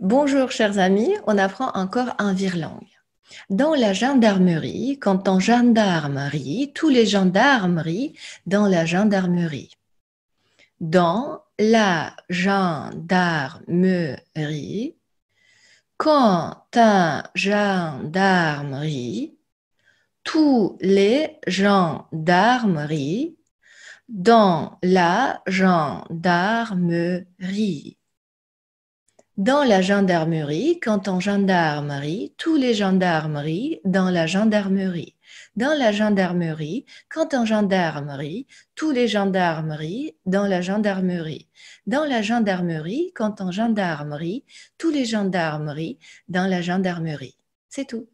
Bonjour chers amis, on apprend encore un virlang. Dans la gendarmerie, quand on gendarmerie, tous les gendarmes rient dans la gendarmerie. Dans la gendarmerie, quand un gendarmerie, tous les gendarmeries dans la gendarmerie dans la gendarmerie, quand on gendarmerie, tous les gendarmeries dans la gendarmerie. Dans la gendarmerie, quand on gendarmerie, tous les gendarmeries dans la gendarmerie. Dans la gendarmerie, quand on gendarmerie, tous les gendarmeries dans la gendarmerie. C'est tout.